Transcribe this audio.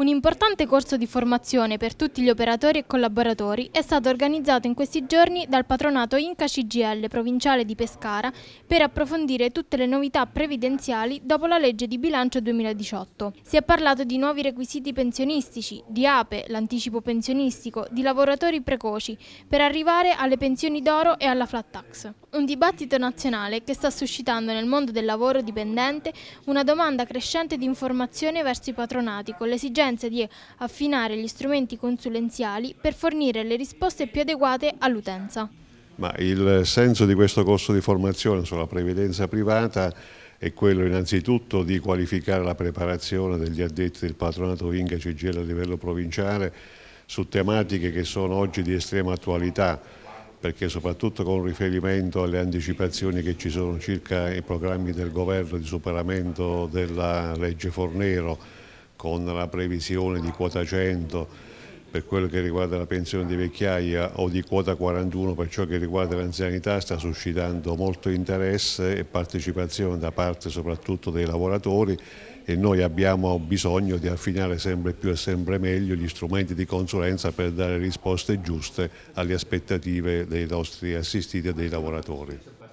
Un importante corso di formazione per tutti gli operatori e collaboratori è stato organizzato in questi giorni dal patronato Inca CGL provinciale di Pescara per approfondire tutte le novità previdenziali dopo la legge di bilancio 2018. Si è parlato di nuovi requisiti pensionistici, di APE, l'anticipo pensionistico, di lavoratori precoci, per arrivare alle pensioni d'oro e alla flat tax. Un dibattito nazionale che sta suscitando nel mondo del lavoro dipendente una domanda crescente di informazione verso i patronati con l'esigenza l'esigenza di affinare gli strumenti consulenziali per fornire le risposte più adeguate all'utenza. Ma il senso di questo corso di formazione sulla previdenza privata è quello innanzitutto di qualificare la preparazione degli addetti del patronato Inca CGL a livello provinciale su tematiche che sono oggi di estrema attualità perché soprattutto con riferimento alle anticipazioni che ci sono circa i programmi del governo di superamento della legge Fornero con la previsione di quota 100 per quello che riguarda la pensione di vecchiaia o di quota 41 per ciò che riguarda l'anzianità sta suscitando molto interesse e partecipazione da parte soprattutto dei lavoratori e noi abbiamo bisogno di affinare sempre più e sempre meglio gli strumenti di consulenza per dare risposte giuste alle aspettative dei nostri assistiti e dei lavoratori.